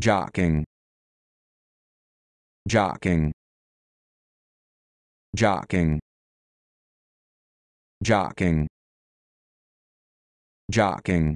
jocking jocking jocking jocking jocking